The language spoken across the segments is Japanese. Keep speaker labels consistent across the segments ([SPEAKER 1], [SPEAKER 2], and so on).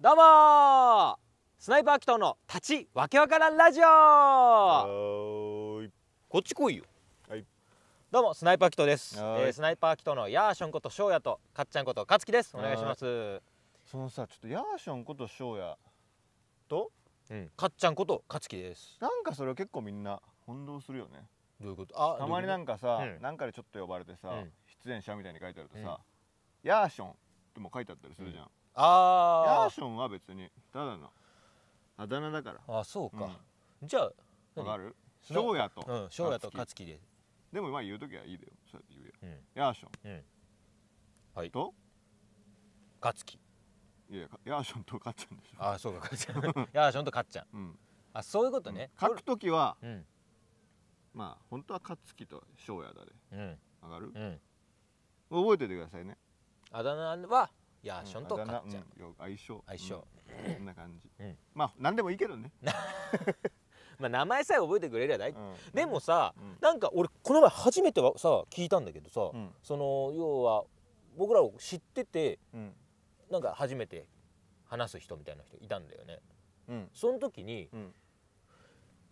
[SPEAKER 1] どうもスナイパー秋藤の立ちわけわからんラジオこっち来いよはいどうもスナイパー秋藤です、えはースナイパー秋藤のヤーションこと翔也とかっちゃんこと勝樹ですお願いしますそのさちょっとヤーションこと翔也とうとかっちゃんこと勝樹ですなんかそれを結構みんな混同するよねどういうことあたまになんかさ、うんなんかでちょっと呼ばれてさ、うん出演者みたいに書いてあるとさ、ヤーションっても書いてあったりするじゃん、ああヤーションは別にただのあだ名だからあそうか、うん、じゃあ分かる翔也とうんと勝樹ででもまあ言う時はいいだよそうやって言うよ、うん、ヤーション、うん、はいと勝樹いやヤーションとかっちゃんでしょあそうかかっちゃん ヤーションとかっちゃん、うん、あそういうことね、うん、書く時は、うん、まあ本当は勝樹と翔也だで、ね、うん、上がる、うん、覚えておいてくださいねあだ名はヤーションとかっちゃん、うん、相性相性、こんな感じ、うん、まあ何でもいいけどね まあ名前さえ覚えてくれりゃ大、うん、でもさ、なんか俺この前初めてはさ聞いたんだけどさ、その要は僕らを知ってて、なんか初めて話す人みたいな人いたんだよね、うん、その時に、うん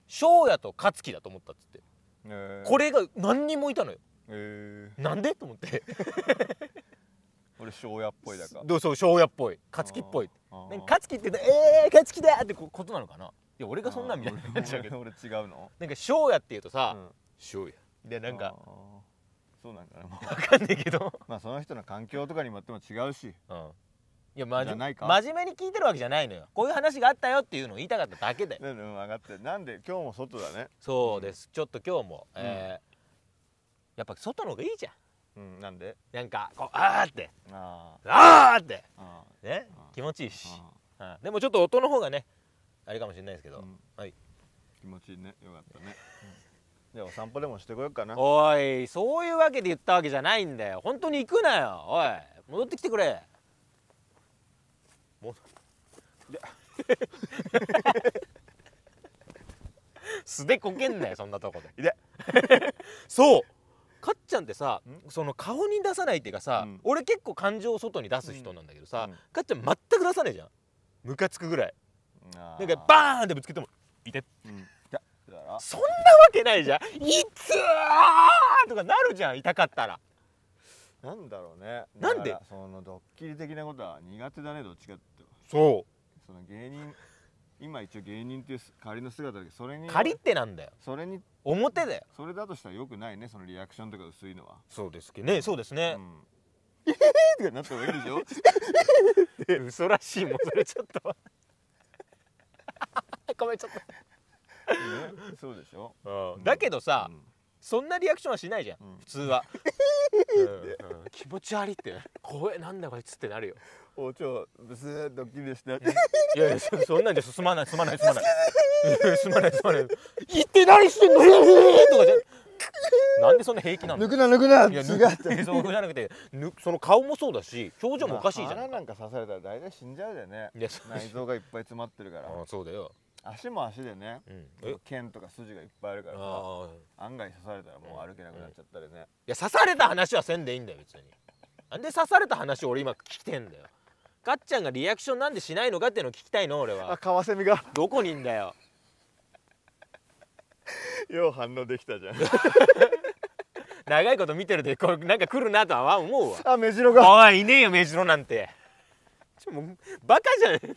[SPEAKER 1] 翔也と勝樹だと思ったっつって、えー、これが何人もいたのよ、えー、なんでと思って れ庄屋っぽいだからどうそう庄屋っぽい勝木っぽい勝木ってええー、勝木だってことなのかないや俺がそんなんみたいになっちゃうけど俺違うのなんか庄屋っていうとさ庄屋、うん、でなんかそうなんかな、ま分かんないけど まあその人の環境とかにもっても違うし、うん、いや、ま、じないか真面目に聞いてるわけじゃないのよこういう話があったよっていうのを言いたかっただけで うん分かってなんで今日も外だねそうです、うん、ちょっと今日も、えー、やっぱ外の方がいいじゃんうん、なんでなんかこうああってああってね気持ちいいしでもちょっと音の方がねあれかもしれないですけど、うん、はい気持ちいいねよかったね、でじゃあお散歩でもしてこようかなおいそういうわけで言ったわけじゃないんだよ本当に行くなよおい戻ってきてくれ戻って 素でこけんなよそんなとこで そうゃんってさその顔に出さないっていうかさ、うん、俺結構感情を外に出す人なんだけどさ、うん、かっちゃん全く出さないじゃんムカつくぐらいなんかバーンってぶつけても「いて」うんそんなわけないじゃん「いつー!」とかなるじゃん痛かったら。なんだろうねなんでそのドッキリ的なことは苦手だねどっちかってそうその芸人今一応芸人っていう仮の姿だけどそれに仮ってなんだよそれに表だよそれだとしたらよくないねそのリアクションとか薄いのはそうですけどねそうですね、ええーとかなった方がいいでしょ嘘らしいもんそれちょっと ごめんちょっと、ね、そうでしょ、うん、だけどさ、うんそんなリアクションはしないじゃん、うん、普通は、うんうん、気持ち悪いって怖えなんだこいつってなるよおちょブスードッキリしていやいやそそんなんじゃ進まない進まない進まない進 まない進まない行って何してんの とかじゃ
[SPEAKER 2] なんでそんな平気なの抜くな抜くないや抜くそ
[SPEAKER 1] じゃなくてその顔もそうだし表情もおかしいじゃん、まあ、なんか刺されたら大体死んじゃうだよね内臓がいっぱい詰まってるからあそうだよ足も足でね、うん、剣とか筋がいっぱいあるから案外刺されたらもう歩けなくなっちゃったりね、うんうん、いや刺された話はせんでいいんだよ別に なんで刺された話俺今聞きてんだよかっちゃんがリアクションなんでしないのかっていうのを聞きたいの俺はあカワセミがどこにいんだよよう反応できたじゃん 長いこと見てるとこうなんか来るなとは思うわあメジロがおいいねえよメジロなんてちょもうバカじゃねえの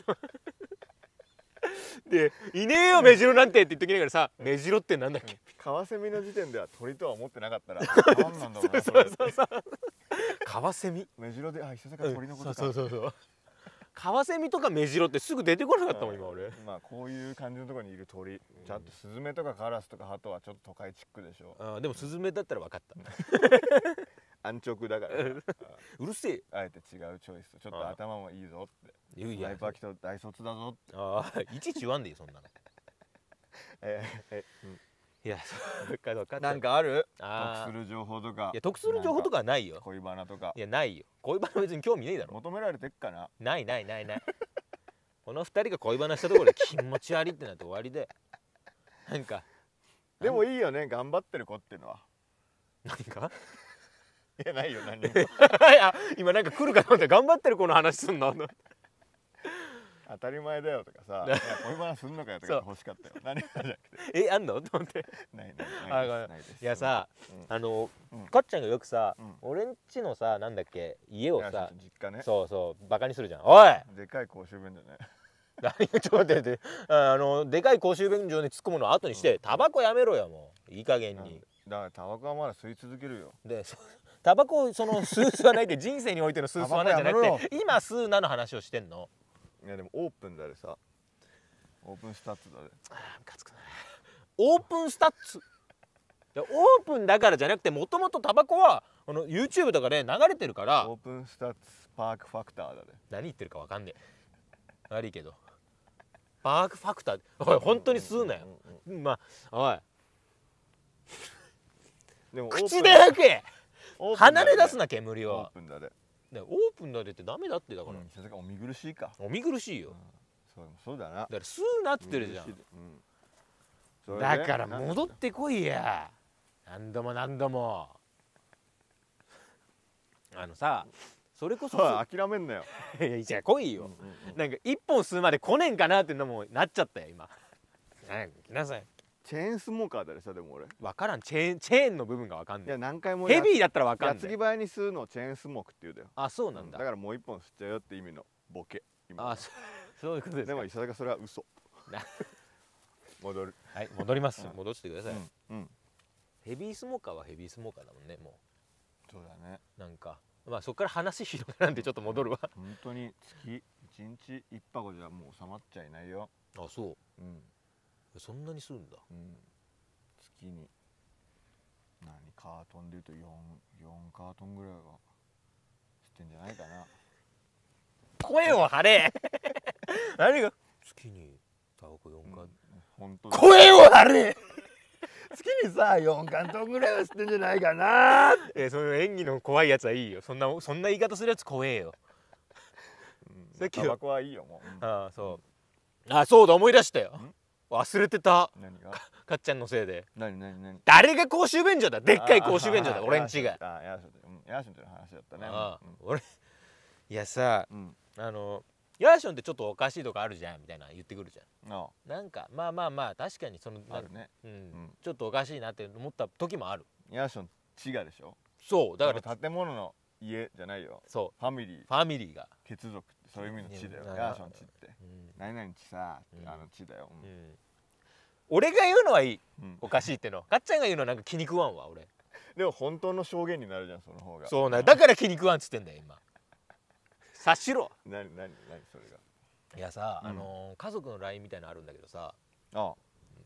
[SPEAKER 1] で「いねえよ目白なんて」って言っときながらさ「目白ってなんだっけ?」カワセミの時点では鳥とは思ってなかったら 何なんだろうそうそうそうカワセミであ久鳥のことかそうそうそうカワセミとかメジロってすぐ出てこなかったもん、今俺まあこういう感じのとこにいる鳥、ちゃんとスズメとかカラスとかハトはちょっと都会チックでしょあでもスズメだったら分かった 安直だからうるせえあえて違うチョイスちょっと頭もいいぞって言うやパキと大卒だぞってああ いちいち言わんでいいそんなの えええ、うんいや、そうかどうか。なんかある得する情報とか。いや、得する情報とかはないよ。恋バナとか。いや、ないよ。恋バナ別に興味ねえだろ。求められてっかなないないないない。この二人が恋バナしたところで気持ち悪いってなって終わりで。なんか。でもいいよね、頑張ってる子っていうのは。何かいやないよ何にも 今なんか来るかと思って頑張ってるこの話すんの当たり前だよとかさ「恋バナすんのかよ」とか欲しかったよ何じゃなくてえあんのと思ってないないないいやさ、あの、かっちゃんがよくさ、俺んちのさなんだっけ家をさ実家ねそうそうバカにするじゃんおいでかい公衆便所ね 何ちょっと待ってあのでかい公衆便所に突っ込むの後にして、タバコやめろよもういい加減にだからタバコはまだ吸い続けるよでタバコその吸う吸わないって人生においての吸う吸わないじゃなくて今吸うなの話をしてんのいやでもオープンだでさオープンスタッツだでああムカつくなオープンスタッツオープンだからじゃなくてもともとタバコはこの YouTube とかで流れてるからオープンスタッツパークファクターだね何言ってるかわかんねえ悪いけどパークファクターおい本当に吸うなよ、うんうんうん、まあおいでも口で吐け離れ出すな煙をオープンだでオープンだでってダメだってだから、さすがお見苦しいかお見苦しいよ、そうだなだから吸うなっつってるじゃん、だから戻ってこいや何度も何度もあのさそれこそ諦めんなよ いやいや来いよ、なんか一本吸うまで来ねんかなってのもなっちゃったよ今来なさいチェーンスモーカーだでさでも俺分からんチェーンチェーンの部分が分かんないいや何回もヘビーだったら分かんない継ぎ早に吸うのをチェーンスモークって言うだよあそうなんだ、うん、だからもう一本吸っちゃうよって意味のボケ今あそ そういうことですでも石田がそれは嘘 戻るはい戻ります、うん、戻してください、うん、うん、ヘビースモーカーはヘビースモーカーだもんねもうそうだねなんかまあそこから話広がらんでちょっと戻るわ本当に月1日1箱じゃもう収まっちゃいないよあそううんそんなにするんだ、うん、月に何カートンでいうと 4, 4カートンぐらいはしてんじゃないかな 声を張れ 何が月にタバコ4声を張れ 月にさ4カートンぐらいはしてんじゃないかなえー、その演技の怖いやつはいいよそんなそんな言い方するやつ怖えよ、うん、タバコはいいよもう、ああそう、あそうだ思い出したよ忘れてた何がかっちゃんのせいで何何何誰が公衆便所だでっかい公衆便所だ俺んちがあヤーションヤーという話だったね俺いやさ、あのヤーションってちょっとおかしいとかあるじゃんみたいな言ってくるじゃんなんかまあまあまあ確かにそのあるね、うん、うん、ちょっとおかしいなって思った時もあるヤーション地がでしょそうだから建物の家じゃないよそうファミリーファミリーが血族ってそういう意味の地だよヤーション地って、うん何々ちさ、あのちだよ、俺が言うのはいい、おかしいってのかっちゃんが言うのなんか気に食わんわ俺 でも本当の証言になるじゃんその方がそうなだから気に食わんっつってんだよ今 察しろ何何何それがいやさ、あの家族の LINE みたいのあるんだけどさあ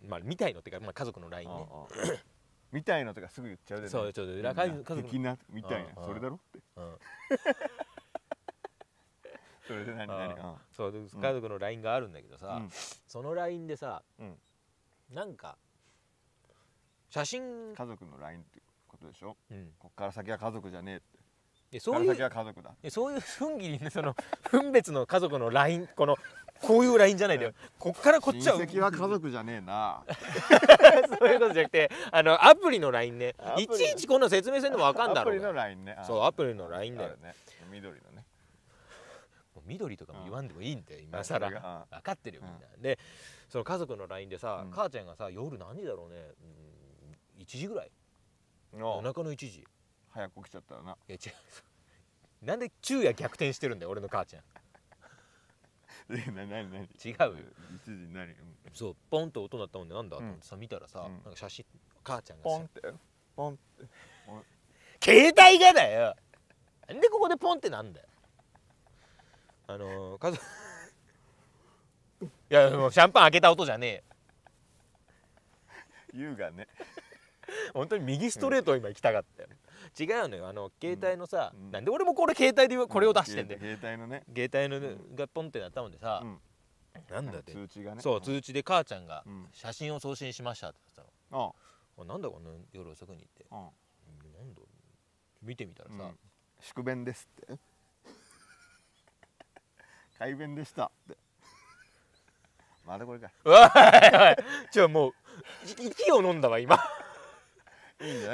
[SPEAKER 1] まあみたいのってか、まあ、家族の LINE ねみたいのとかすぐ言っちゃうでねそうちょっと家族的みたいなそれだろって、うん それで何何あんそう家族の LINE があるんだけどさ、うんその LINE でさうんなんか写真、家族の LINE ってことでしょうん、こっから先は家族じゃねえってでそういう先は家族だでそういう分切りねその分別の家族のラインこのこういうラインじゃないんだよこっからこっちは戚は家族じゃねえな そういうことじゃなくてあのアプリのラインねいちいちこんな説明せんでもわかんだアプリのう LINE ねそうアプリの LINE だよね緑のう緑とかも言わんでもいいんで今更分かってるよみんな、でその家族の LINE でさ、母ちゃんがさ夜何時だろうね、う1時ぐらい夜中の1時早く起きちゃったらな違う なんで昼夜逆転してるんだよ俺の母ちゃん何何 違うよ一時何、そうポンと音鳴ったもんでなんだと思ってさ見たらさ、なんか写真母ちゃんがポンってポンって
[SPEAKER 2] 携帯がだ
[SPEAKER 1] よなんでここでポンってなんだよあの家族 いやもうシャンパン開けた音じゃねえ優雅ね本当に右ストレートを今行きたかったよ、違うのよあの携帯のさ、うんなんで俺もこれ携帯でこれを出してんだよ、携帯のね携帯の、がポンってなったもんでさ、うんなんだって通知がねそう通知で母ちゃんが「写真を送信しました」って言ってたの、あなんだこの夜遅くに行って、なんだ見てみたらさ、宿便ですって改弁でしたってまたこれかおいおいちょもう息を飲んだわ今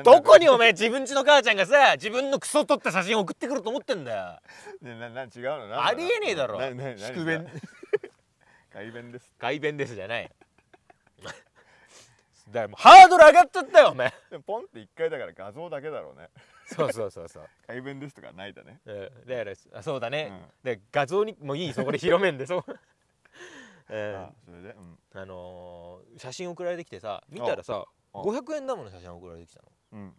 [SPEAKER 1] どこにお前自分ちの母ちゃんがさ自分のクソ撮った写真送ってくると思ってんだよねなな違うのなありえねえだろなな祝弁改便です改便ですじゃない だからもうハードル上がっちゃったよお前ポンって1回だから画像だけだろうねそうそうそうそう改弁ですとかないだね、うん、だからそうだね、で画像にもいいそこで広めんでそうえー、それで、うん、あのー、写真送られてきてさ見たらさ五百円だもの写真送られてきたの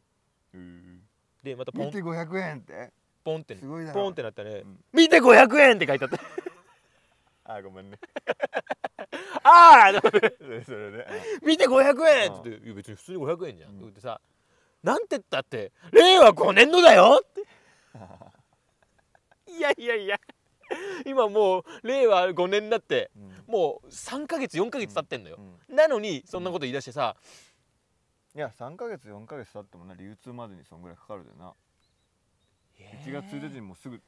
[SPEAKER 1] うんでまたポン見て五百円ってポンってすごいポンってなったね、うん、見て五百円って書いてあった あごめんね ああそれで、見て五百円って別に普通に五百円じゃん、うん、ってさなんてったって令和5年のだよって いやいやいや今もう令和5年になって、うん、もう3か月4か月経ってんのよ、うん、なのにそんなこと言い出してさ、いや3か月4か月経ってもな流通までにそんぐらいかかるでな、1月1日にもうすぐ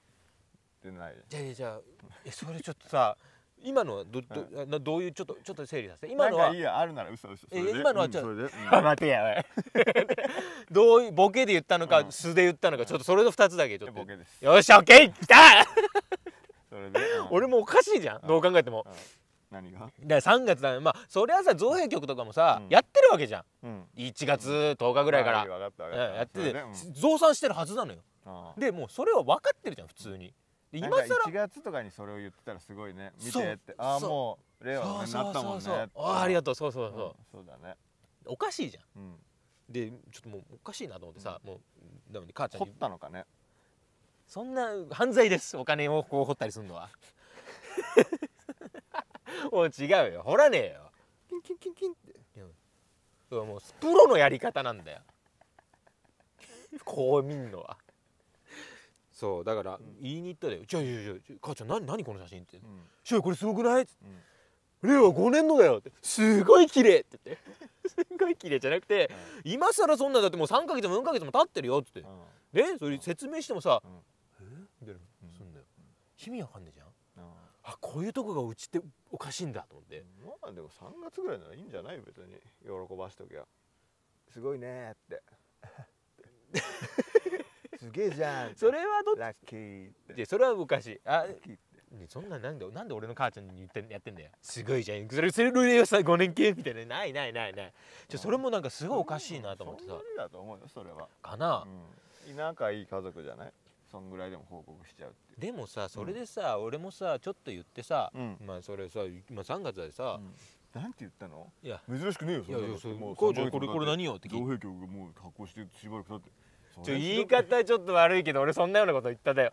[SPEAKER 1] 出ないじゃあじゃあそれちょっとさ今のはどど,、どどういうちょっとちょっと整理させて今のはいいやあるなら嘘嘘え今のはちょっと、うん、待てやばい どういうボケで言ったのか、うん、素で言ったのかちょっとそれの2つだけちょっとボケですよっしゃオッケーきた それで、うん、俺もおかしいじゃん、どう考えても、何がだか3月だまあそりゃさ造幣局とかもさ、うん、やってるわけじゃん、うん、1月10日ぐらいから、うん、やってて、増産してるはずなのよでもうそれは分かってるじゃん普通に、今更1月とかにそれを言ってたらすごいね見てってああもう令和になったもんねあありがとうそうそうそう、うん、そうだねおかしいじゃん、うん、でちょっともうおかしいなと思ってさ、うん、もうなのに母ちゃんにったのかねそんな犯罪ですお金をこう掘ったりするのは もう違うよ掘らねえよキンキンキンキンってそもうプロのやり方なんだよこう見んのはそうだから言いに行ったで「じゃあいやいや母ちゃん何何この写真」って「しょ、これすごくない?」って「令和5年のだよ」って「すごい綺麗って言って「すごい綺麗じゃなくて、うん、今更そんなだってもう3か月も4か月も経ってるよ」っつって、でそれ説明してもさ「えみたいなすんだよ意味わかんねえじゃんあこういうとこがうちっておかしいんだと思ってまあでも3月ぐらいならいいんじゃない別に喜ばしときゃすごいねってすげえじゃんそれはどっちラッキーってそれは昔あそんななんでなんで俺の母ちゃんに言ってやってんだよすごいじゃんそれそれよさ5年系みたいなないないないないじゃそれもなんかすごいおかしいなと思ってさそんだと思うよそれはかな、うん、仲いい家族じゃないそんぐらいでも報告しちゃうってでもさそれでさ、うん、俺もさちょっと言ってさ、うん、まあそれさ、今三月でさ、うん、なんて言ったのいや珍しくねえよそれいやいやそもうこれこれ何よって聞いて造兵器をもう発行してしばらく経ってちょ言い方ちょっと悪いけど俺そんなようなこと言っただよ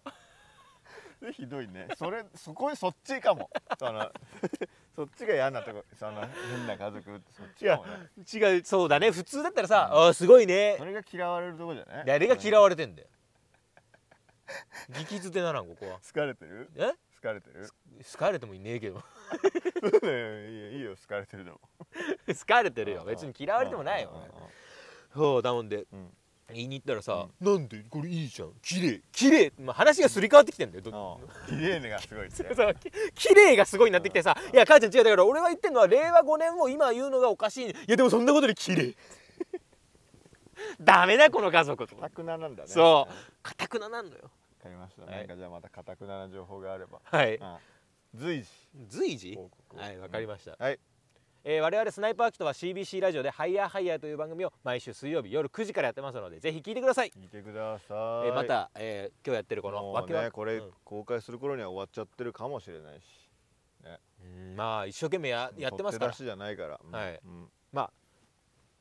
[SPEAKER 1] ひどいねそれそこそっちかもその そっちが嫌なとこその変な家族そっちが、ね、違うそうだね普通だったらさ、うん、あすごいねそれが嫌われるとこじゃない誰が嫌われてんだよ激づてならんここは疲れてるえ疲れてる好かれてもいねえけどそうだよいいよいいよれてるでも好か れてるよ別に嫌われてもないよそうだもんで、うん言いに行ったらさ、うん、なんでこれいいじゃん綺麗綺麗まあ話がすり替わってきてんだよ、綺麗ねがすごいって 綺麗がすごいになってきてさ、うん、いや母ちゃん違うだから俺が言ってんのは令和5年を今言うのがおかしいいやでもそんなことで綺麗 ダメだこの家族とかくななんだねそうかたくななんのよわかりました、はい、なんかじゃあまたかたくなな情報があればはい、随時随時はいわかりました、はいえー、我々スナイパーキットは CBC ラジオで「ハイヤーハイヤー」という番組を毎週水曜日夜9時からやってますのでぜひ聞いてください聞いてください、えー、また、えー、今日やってるこのわけは、ね、これ、うん、公開する頃には終わっちゃってるかもしれないし、ね、まあ一生懸命ややってますからじゃないから、うん、はい、うん、まあ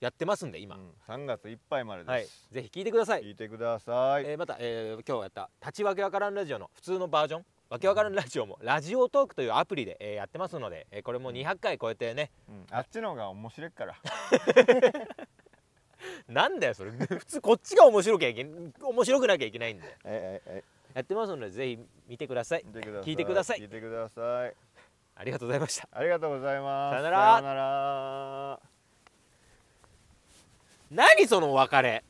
[SPEAKER 1] やってますんで今、うん、3月いっぱいまでです、はい、ぜひ聞いてください聞いてください、えー、また、えー、今日やった「立ち分けわからんラジオ」の普通のバージョンわけわからんラジオもラジオトークというアプリで、えー、やってますので、えー、これも200回超えてね、うん、あっちの方が面白いから なんだよそれ普通こっちが面白けいけ面白くなきゃいけないんでやってますのでぜひ見てください聞いてください聞いてくださいありがとうございましたありがとうございますさよなら何その別れ